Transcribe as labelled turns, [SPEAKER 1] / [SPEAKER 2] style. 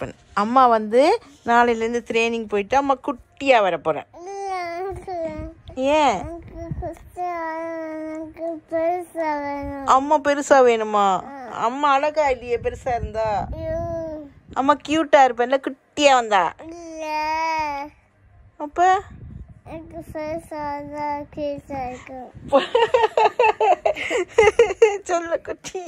[SPEAKER 1] பண்ணு அம்மா வந்து நாளையிலேருந்து ட்ரைனிங் போயிட்டு அம்மா குட்டியாக வர போகிறேன்
[SPEAKER 2] ஏன்
[SPEAKER 3] அம்மா பெருசாக வேணுமா அம்மா அழகா இல்லையே பெருசாக இருந்தா
[SPEAKER 4] அம்மா க்யூட்டாக இருப்பேன்ல குட்டியாக வந்தா
[SPEAKER 3] அப்போ
[SPEAKER 5] சொல்ல குட்டி